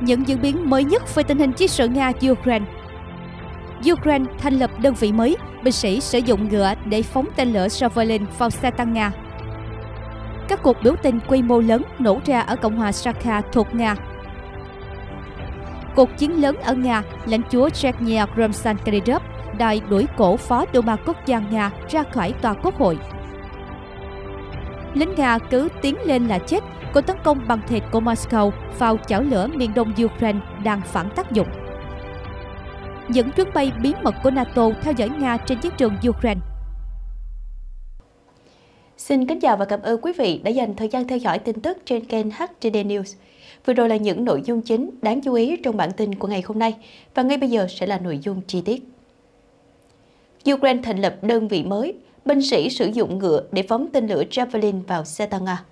những diễn biến mới nhất về tình hình chiến sự Nga-Ukraine. Ukraine thành lập đơn vị mới, binh sĩ sử dụng ngựa để phóng tên lửa Javelin vào xe tăng Nga. Các cuộc biểu tình quy mô lớn nổ ra ở Cộng hòa Sakha thuộc Nga. Cuộc chiến lớn ở Nga, lãnh chúa Chechnya Ramzan Kadyrov đòi đuổi cổ phó Duma Quốc gia Nga ra khỏi tòa quốc hội. Lính Nga cứ tiến lên là chết Cuộc tấn công bằng thịt của Moscow vào chảo lửa miền đông Ukraine đang phản tác dụng. Những chuyến bay bí mật của NATO theo dõi Nga trên chiến trường Ukraine Xin kính chào và cảm ơn quý vị đã dành thời gian theo dõi tin tức trên kênh HTD News. Vừa rồi là những nội dung chính đáng chú ý trong bản tin của ngày hôm nay và ngay bây giờ sẽ là nội dung chi tiết. Ukraine thành lập đơn vị mới, binh sĩ sử dụng ngựa để phóng tên lửa Javelin vào xe tăng Nga.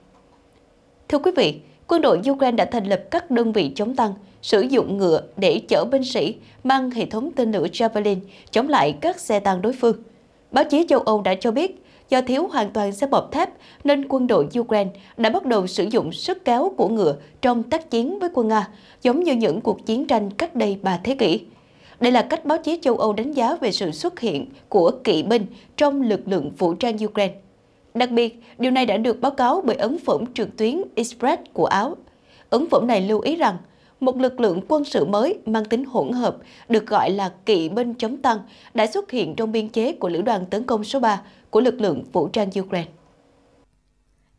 Thưa quý vị, quân đội Ukraine đã thành lập các đơn vị chống tăng, sử dụng ngựa để chở binh sĩ mang hệ thống tên lửa Javelin chống lại các xe tăng đối phương. Báo chí châu Âu đã cho biết, do thiếu hoàn toàn xe bọc thép nên quân đội Ukraine đã bắt đầu sử dụng sức kéo của ngựa trong tác chiến với quân Nga, giống như những cuộc chiến tranh cách đây 3 thế kỷ. Đây là cách báo chí châu Âu đánh giá về sự xuất hiện của kỵ binh trong lực lượng vũ trang Ukraine. Đặc biệt, điều này đã được báo cáo bởi ấn phẩm trực tuyến Express của Áo. Ấn phẩm này lưu ý rằng, một lực lượng quân sự mới mang tính hỗn hợp được gọi là kỵ binh chống tăng đã xuất hiện trong biên chế của Lữ đoàn tấn công số 3 của lực lượng vũ trang Ukraine.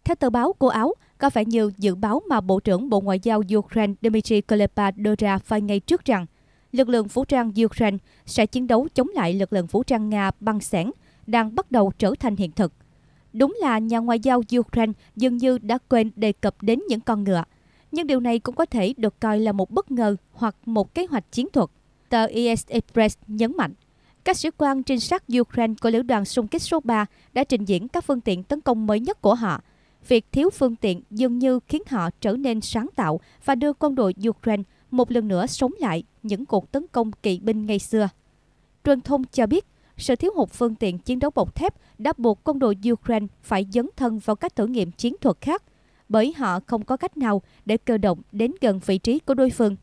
Theo tờ báo của Áo, có vẻ như dự báo mà Bộ trưởng Bộ Ngoại giao Ukraine Dmitry Kuleba đưa ra vài ngày trước rằng lực lượng vũ trang Ukraine sẽ chiến đấu chống lại lực lượng vũ trang Nga băng sẻn đang bắt đầu trở thành hiện thực – Đúng là nhà ngoại giao Ukraine dường như đã quên đề cập đến những con ngựa. Nhưng điều này cũng có thể được coi là một bất ngờ hoặc một kế hoạch chiến thuật. Tờ ES Express nhấn mạnh, các sĩ quan trinh sát Ukraine của lữ đoàn xung kích số 3 đã trình diễn các phương tiện tấn công mới nhất của họ. Việc thiếu phương tiện dường như khiến họ trở nên sáng tạo và đưa quân đội Ukraine một lần nữa sống lại những cuộc tấn công kỵ binh ngày xưa. Truyền thông cho biết sự thiếu hụt phương tiện chiến đấu bọc thép đã buộc quân đội Ukraine phải dấn thân vào các thử nghiệm chiến thuật khác, bởi họ không có cách nào để cơ động đến gần vị trí của đối phương.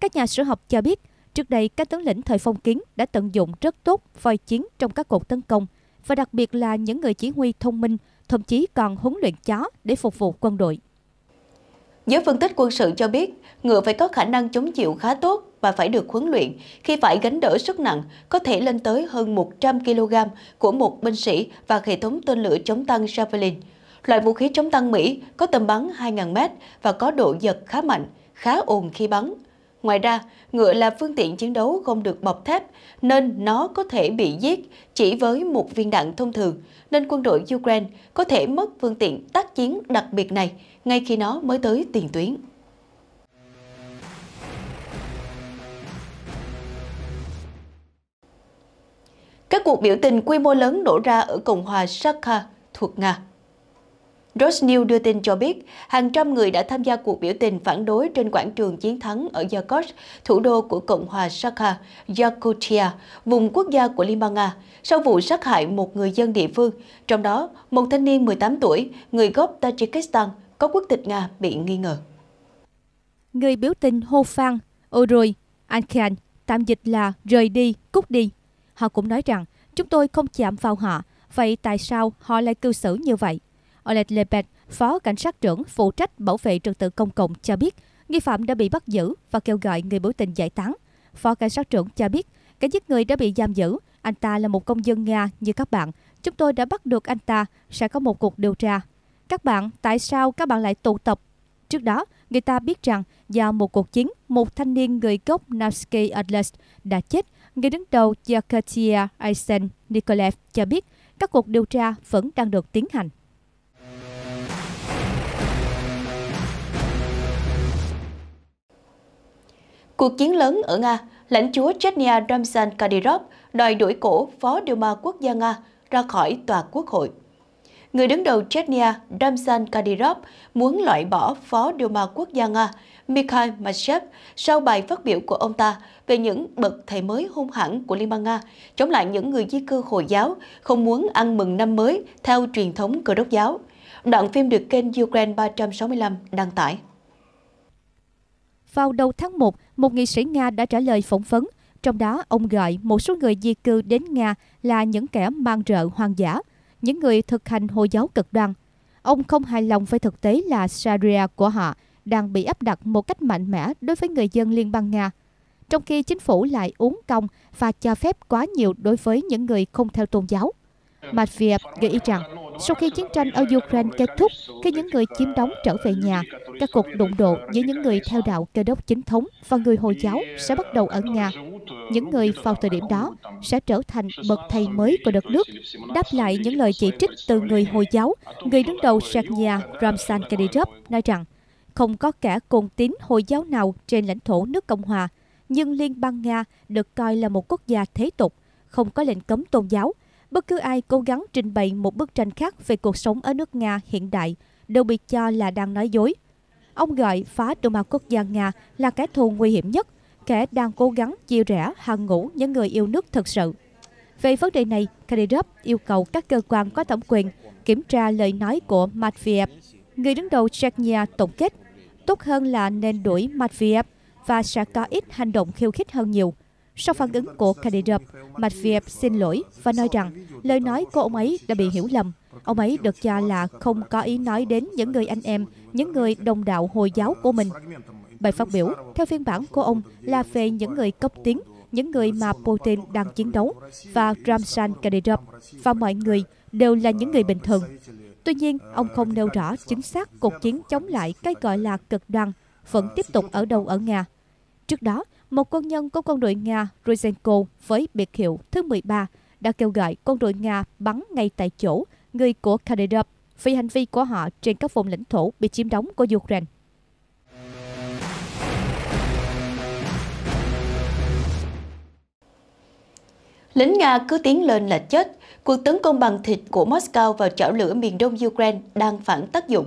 Các nhà sử học cho biết, trước đây các tướng lĩnh thời phong kiến đã tận dụng rất tốt voi chiến trong các cuộc tấn công, và đặc biệt là những người chỉ huy thông minh, thậm chí còn huấn luyện chó để phục vụ quân đội. Giới phân tích quân sự cho biết, ngựa phải có khả năng chống chịu khá tốt và phải được huấn luyện khi phải gánh đỡ sức nặng có thể lên tới hơn 100 kg của một binh sĩ và hệ thống tên lửa chống tăng Javelin. Loại vũ khí chống tăng Mỹ có tầm bắn 2.000m và có độ giật khá mạnh, khá ồn khi bắn. Ngoài ra, ngựa là phương tiện chiến đấu không được bọc thép, nên nó có thể bị giết chỉ với một viên đạn thông thường, nên quân đội Ukraine có thể mất phương tiện tác chiến đặc biệt này ngay khi nó mới tới tiền tuyến. các cuộc biểu tình quy mô lớn nổ ra ở Cộng hòa Sakha thuộc Nga. Rosnews đưa tin cho biết, hàng trăm người đã tham gia cuộc biểu tình phản đối trên quảng trường chiến thắng ở Yakutsk, thủ đô của Cộng hòa Sakha, Yakutia, vùng quốc gia của Liên bang Nga, sau vụ sát hại một người dân địa phương, trong đó một thanh niên 18 tuổi, người gốc Tajikistan, có quốc tịch Nga bị nghi ngờ. Người biểu tình hô vang, ôi rồi, Ankhan, tạm dịch là rời đi, cút đi, Họ cũng nói rằng chúng tôi không chạm vào họ, vậy tại sao họ lại cư xử như vậy? Oleg Lebed, phó cảnh sát trưởng phụ trách bảo vệ trật tự công cộng cho biết nghi phạm đã bị bắt giữ và kêu gọi người biểu tình giải tán. Phó cảnh sát trưởng cho biết kẻ giết người đã bị giam giữ. Anh ta là một công dân Nga như các bạn. Chúng tôi đã bắt được anh ta, sẽ có một cuộc điều tra. Các bạn, tại sao các bạn lại tụ tập? Trước đó, người ta biết rằng do một cuộc chiến, một thanh niên người gốc Navsky Atlas đã chết Người đứng đầu Yakarta Aysen Nikolaev cho biết các cuộc điều tra vẫn đang được tiến hành. Cuộc chiến lớn ở Nga, lãnh chúa Chechnya Ramzan Kadyrov đòi đuổi cổ Phó Duma Quốc gia Nga ra khỏi Tòa Quốc hội. Người đứng đầu Chechnya Ramzan Kadyrov muốn loại bỏ Phó Duma Quốc gia Nga Mikhail Mashev sau bài phát biểu của ông ta về những bậc thầy mới hung hãn của Liên bang Nga chống lại những người di cư Hồi giáo không muốn ăn mừng năm mới theo truyền thống cơ đốc giáo. Đoạn phim được kênh Ukraine 365 đăng tải. Vào đầu tháng 1, một nghị sĩ Nga đã trả lời phỏng vấn, trong đó ông gọi một số người di cư đến Nga là những kẻ mang rợ hoang dã, những người thực hành Hồi giáo cực đoan. Ông không hài lòng với thực tế là Sharia của họ – đang bị áp đặt một cách mạnh mẽ đối với người dân Liên bang Nga, trong khi chính phủ lại uống công và cho phép quá nhiều đối với những người không theo tôn giáo. Mafia gợi ý rằng, sau khi chiến tranh ở Ukraine kết thúc, khi những người chiếm đóng trở về nhà, các cuộc đụng độ giữa những người theo đạo cơ đốc chính thống và người Hồi giáo sẽ bắt đầu ở Nga. Những người vào thời điểm đó sẽ trở thành bậc thầy mới của đất nước. Đáp lại những lời chỉ trích từ người Hồi giáo, người đứng đầu Sạc nhà Ramsan Kadyrov nói rằng, không có kẻ cồn tín Hồi giáo nào trên lãnh thổ nước Cộng hòa, nhưng Liên bang Nga được coi là một quốc gia thế tục, không có lệnh cấm tôn giáo. Bất cứ ai cố gắng trình bày một bức tranh khác về cuộc sống ở nước Nga hiện đại đều bị cho là đang nói dối. Ông gọi phá Duma quốc gia Nga là kẻ thù nguy hiểm nhất, kẻ đang cố gắng chia rẽ hàng ngũ những người yêu nước thật sự. Về vấn đề này, Kadyrov yêu cầu các cơ quan có thẩm quyền kiểm tra lời nói của Matveev Người đứng đầu Chechnya tổng kết, tốt hơn là nên đuổi Matveev và sẽ có ít hành động khiêu khích hơn nhiều. Sau phản ứng của Kadyrov, Matveev xin lỗi và nói rằng lời nói của ông ấy đã bị hiểu lầm. Ông ấy được cho là không có ý nói đến những người anh em, những người đồng đạo Hồi giáo của mình. Bài phát biểu, theo phiên bản của ông, là về những người cấp tiến, những người mà Putin đang chiến đấu, và Ramzan Kadyrov và mọi người đều là những người bình thường. Tuy nhiên, ông không nêu rõ chính xác cuộc chiến chống lại cái gọi là cực đoan vẫn tiếp tục ở đâu ở Nga. Trước đó, một quân nhân của quân đội Nga Ryzenko với biệt hiệu thứ 13 đã kêu gọi quân đội Nga bắn ngay tại chỗ người của Kadyrov vì hành vi của họ trên các vùng lãnh thổ bị chiếm đóng của Ukraine. Lính Nga cứ tiến lên là chết, cuộc tấn công bằng thịt của Moscow vào chảo lửa miền đông Ukraine đang phản tác dụng.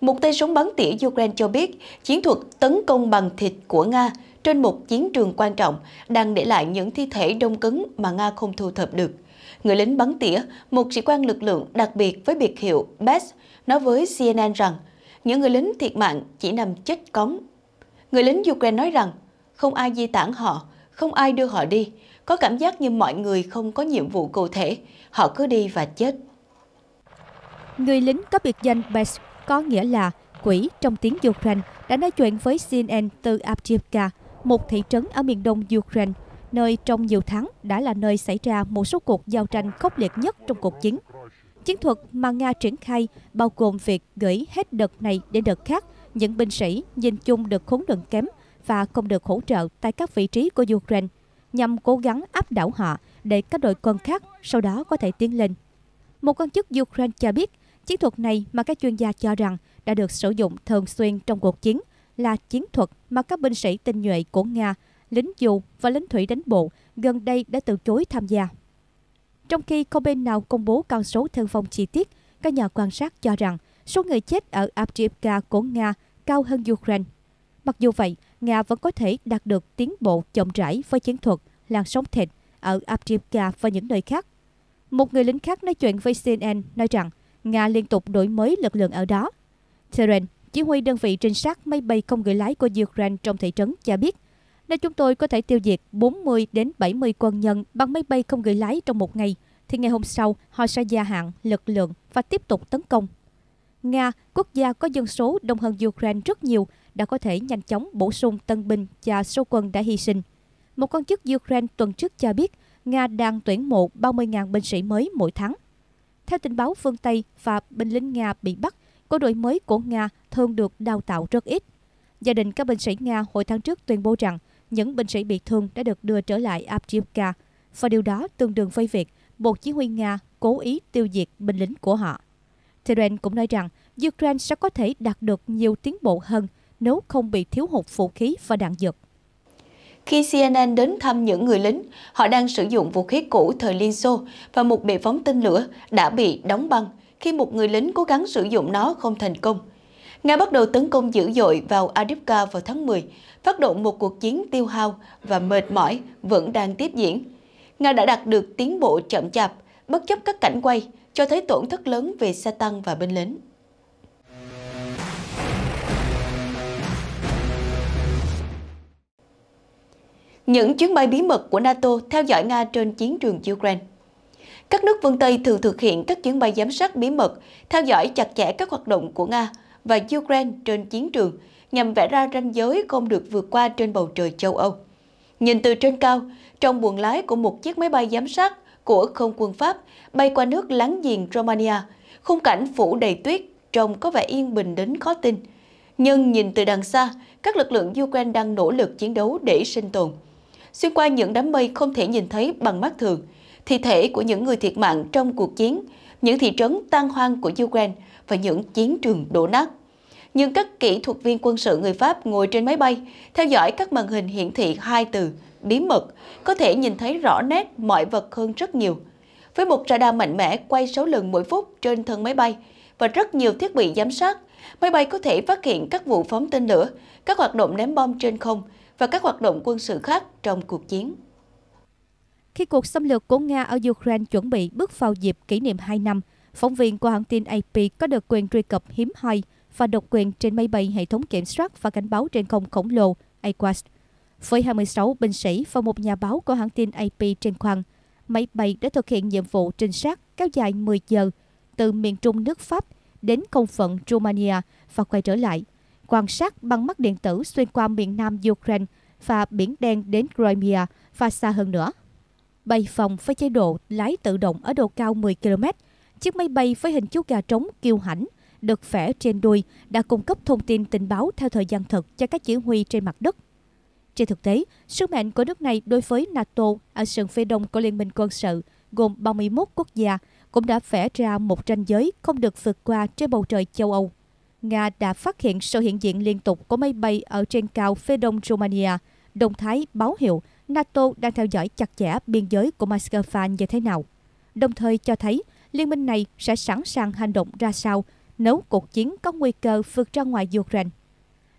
Một tay súng bắn tỉa Ukraine cho biết chiến thuật tấn công bằng thịt của Nga trên một chiến trường quan trọng đang để lại những thi thể đông cứng mà Nga không thu thập được. Người lính bắn tỉa, một sĩ quan lực lượng đặc biệt với biệt hiệu Bes, nói với CNN rằng những người lính thiệt mạng chỉ nằm chết cống. Người lính Ukraine nói rằng không ai di tản họ, không ai đưa họ đi, có cảm giác như mọi người không có nhiệm vụ cụ thể, họ cứ đi và chết. Người lính có biệt danh Bes có nghĩa là quỷ trong tiếng Ukraine đã nói chuyện với CNN từ Avdiivka, một thị trấn ở miền đông Ukraine, nơi trong nhiều tháng đã là nơi xảy ra một số cuộc giao tranh khốc liệt nhất trong cuộc chiến. Chiến thuật mà Nga triển khai bao gồm việc gửi hết đợt này đến đợt khác những binh sĩ nhìn chung được khốn đựng kém và không được hỗ trợ tại các vị trí của Ukraine nhằm cố gắng áp đảo họ để các đội quân khác sau đó có thể tiến lên. Một quan chức Ukraine cho biết, chiến thuật này mà các chuyên gia cho rằng đã được sử dụng thường xuyên trong cuộc chiến là chiến thuật mà các binh sĩ tinh nhuệ của Nga, lính dù và lính thủy đánh bộ gần đây đã từ chối tham gia. Trong khi không bên nào công bố con số thương vong chi tiết, các nhà quan sát cho rằng số người chết ở Abdiivka của Nga cao hơn Ukraine. Mặc dù vậy, Nga vẫn có thể đạt được tiến bộ chậm rãi với chiến thuật làn sóng thịt ở Abkhazia và những nơi khác. Một người lính khác nói chuyện với CNN nói rằng Nga liên tục đổi mới lực lượng ở đó. Teren, chỉ huy đơn vị trinh sát máy bay không người lái của Ukraine trong thị trấn cho biết, nếu chúng tôi có thể tiêu diệt 40 đến 70 quân nhân bằng máy bay không người lái trong một ngày, thì ngày hôm sau họ sẽ gia hạn lực lượng và tiếp tục tấn công. Nga, quốc gia có dân số đông hơn Ukraine rất nhiều, đã có thể nhanh chóng bổ sung tân binh cho số quân đã hy sinh. Một quan chức Ukraine tuần trước cho biết Nga đang tuyển mộ 30.000 binh sĩ mới mỗi tháng. Theo tình báo phương Tây và binh lính Nga bị bắt, quân đội mới của Nga thường được đào tạo rất ít. Gia đình các binh sĩ Nga hồi tháng trước tuyên bố rằng những binh sĩ bị thương đã được đưa trở lại Avdiivka, và điều đó tương đương với việc một chỉ huy Nga cố ý tiêu diệt binh lính của họ. Tehran cũng nói rằng Ukraine sẽ có thể đạt được nhiều tiến bộ hơn nếu không bị thiếu hụt vũ khí và đạn dược. Khi CNN đến thăm những người lính, họ đang sử dụng vũ khí cũ thời Liên Xô và một bệ phóng tên lửa đã bị đóng băng khi một người lính cố gắng sử dụng nó không thành công. Nga bắt đầu tấn công dữ dội vào Adipka vào tháng 10, phát động một cuộc chiến tiêu hao và mệt mỏi vẫn đang tiếp diễn. Nga đã đạt được tiến bộ chậm chạp, bất chấp các cảnh quay, cho thấy tổn thất lớn về xe tăng và binh lính. những chuyến bay bí mật của NATO theo dõi Nga trên chiến trường Ukraine. Các nước phương Tây thường thực hiện các chuyến bay giám sát bí mật, theo dõi chặt chẽ các hoạt động của Nga và Ukraine trên chiến trường nhằm vẽ ra ranh giới không được vượt qua trên bầu trời châu Âu. Nhìn từ trên cao, trong buồng lái của một chiếc máy bay giám sát của không quân Pháp bay qua nước láng giềng Romania, khung cảnh phủ đầy tuyết trông có vẻ yên bình đến khó tin. Nhưng nhìn từ đằng xa, các lực lượng Ukraine đang nỗ lực chiến đấu để sinh tồn – xuyên qua những đám mây không thể nhìn thấy bằng mắt thường, thi thể của những người thiệt mạng trong cuộc chiến, những thị trấn tan hoang của Ukraine và những chiến trường đổ nát. Nhưng các kỹ thuật viên quân sự người Pháp ngồi trên máy bay, theo dõi các màn hình hiển thị hai từ bí mật, có thể nhìn thấy rõ nét mọi vật hơn rất nhiều. Với một radar mạnh mẽ quay 6 lần mỗi phút trên thân máy bay và rất nhiều thiết bị giám sát, máy bay có thể phát hiện các vụ phóng tên lửa, các hoạt động ném bom trên không, và các hoạt động quân sự khác trong cuộc chiến. Khi cuộc xâm lược của Nga ở Ukraine chuẩn bị bước vào dịp kỷ niệm 2 năm, phóng viên của hãng tin AP có được quyền truy cập hiếm hoi và độc quyền trên máy bay hệ thống kiểm soát và cảnh báo trên không khổng lồ AWACS. Với 26 binh sĩ và một nhà báo của hãng tin AP trên khoang, máy bay đã thực hiện nhiệm vụ trinh sát kéo dài 10 giờ từ miền trung nước Pháp đến không phận Romania và quay trở lại quan sát bằng mắt điện tử xuyên qua miền nam Ukraine và Biển Đen đến Crimea và xa hơn nữa. Bay phòng với chế độ lái tự động ở độ cao 10 km, chiếc máy bay với hình chú gà trống kiêu hãnh được vẽ trên đuôi đã cung cấp thông tin tình báo theo thời gian thực cho các chỉ huy trên mặt đất. Trên thực tế, sứ mệnh của nước này đối với NATO ở sườn phía đông của Liên minh quân sự gồm 31 quốc gia cũng đã vẽ ra một ranh giới không được vượt qua trên bầu trời châu Âu Nga đã phát hiện sự hiện diện liên tục của máy bay ở trên cao phía đông Romania, động thái báo hiệu NATO đang theo dõi chặt chẽ biên giới của Moscow như thế nào, đồng thời cho thấy liên minh này sẽ sẵn sàng hành động ra sao nếu cuộc chiến có nguy cơ vượt ra ngoài Ukraine.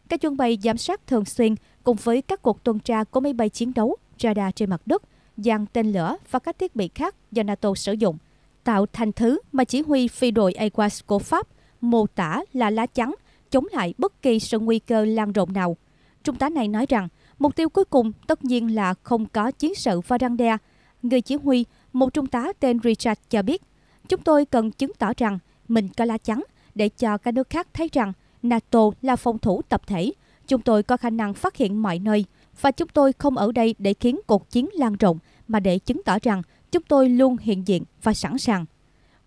Các chuyến bay giám sát thường xuyên cùng với các cuộc tuần tra của máy bay chiến đấu, radar trên mặt đất, dàn tên lửa và các thiết bị khác do NATO sử dụng, tạo thành thứ mà chỉ huy phi đội AWACS của Pháp mô tả là lá chắn, chống lại bất kỳ sự nguy cơ lan rộng nào. Trung tá này nói rằng, mục tiêu cuối cùng tất nhiên là không có chiến sự và đe. Người chỉ huy, một trung tá tên Richard cho biết, chúng tôi cần chứng tỏ rằng mình có lá chắn để cho các nước khác thấy rằng NATO là phòng thủ tập thể. Chúng tôi có khả năng phát hiện mọi nơi và chúng tôi không ở đây để khiến cuộc chiến lan rộng mà để chứng tỏ rằng chúng tôi luôn hiện diện và sẵn sàng.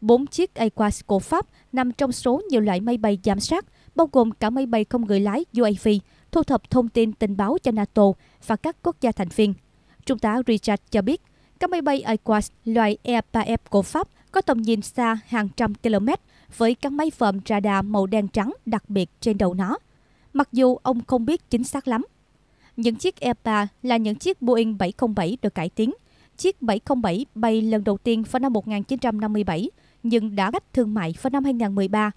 4 chiếc Aquas của Pháp nằm trong số nhiều loại máy bay giám sát, bao gồm cả máy bay không người lái UAV, thu thập thông tin tình báo cho NATO và các quốc gia thành viên. Trung tá Richard cho biết, các máy bay Aquas loại E-3F của Pháp có tầm nhìn xa hàng trăm km với các máy vòm radar màu đen trắng đặc biệt trên đầu nó. Mặc dù ông không biết chính xác lắm. Những chiếc E-3 là những chiếc Boeing 707 được cải tiến. Chiếc 707 bay lần đầu tiên vào năm 1957 nhưng đã cách thương mại vào năm 2013.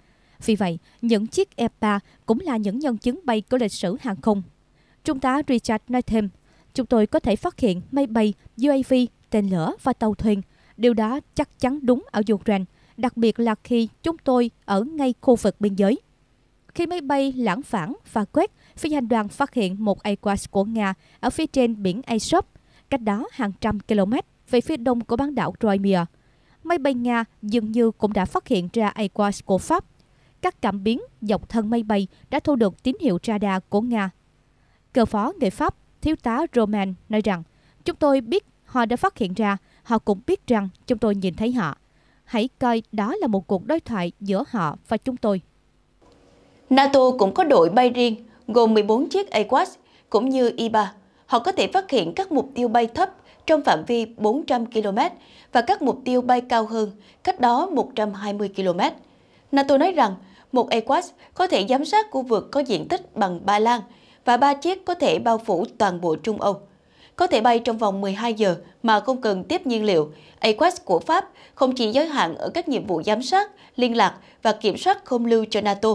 Vì vậy, những chiếc F-3 e cũng là những nhân chứng bay của lịch sử hàng không. Trung tá Richard nói thêm, chúng tôi có thể phát hiện máy bay, UAV, tên lửa và tàu thuyền. Điều đó chắc chắn đúng ở Ukraine, đặc biệt là khi chúng tôi ở ngay khu vực biên giới. Khi máy bay lãng phản và quét, phi hành đoàn phát hiện một Aquas của Nga ở phía trên biển Azov, cách đó hàng trăm km về phía đông của bán đảo Crimea máy bay Nga dường như cũng đã phát hiện ra AWACS của Pháp. Các cảm biến dọc thân máy bay đã thu được tín hiệu radar của Nga. Cơ phó người Pháp, thiếu tá Roman nói rằng, chúng tôi biết họ đã phát hiện ra, họ cũng biết rằng chúng tôi nhìn thấy họ. Hãy coi đó là một cuộc đối thoại giữa họ và chúng tôi. NATO cũng có đội bay riêng, gồm 14 chiếc AWACS cũng như IBA. Họ có thể phát hiện các mục tiêu bay thấp trong phạm vi 400 km và các mục tiêu bay cao hơn, cách đó 120 km. NATO nói rằng một AWACS có thể giám sát khu vực có diện tích bằng Ba Lan và ba chiếc có thể bao phủ toàn bộ Trung Âu. Có thể bay trong vòng 12 giờ mà không cần tiếp nhiên liệu, AWACS của Pháp không chỉ giới hạn ở các nhiệm vụ giám sát, liên lạc và kiểm soát không lưu cho NATO,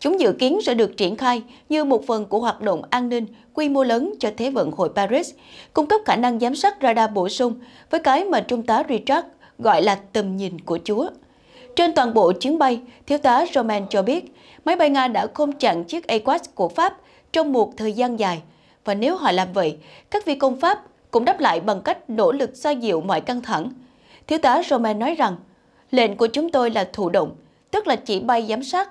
Chúng dự kiến sẽ được triển khai như một phần của hoạt động an ninh quy mô lớn cho Thế vận hội Paris, cung cấp khả năng giám sát radar bổ sung với cái mà Trung tá Richard gọi là tầm nhìn của Chúa. Trên toàn bộ chuyến bay, Thiếu tá Roman cho biết máy bay Nga đã không chặn chiếc AWACS của Pháp trong một thời gian dài. Và nếu họ làm vậy, các phi công Pháp cũng đáp lại bằng cách nỗ lực xoa dịu mọi căng thẳng. Thiếu tá Roman nói rằng, lệnh của chúng tôi là thụ động, tức là chỉ bay giám sát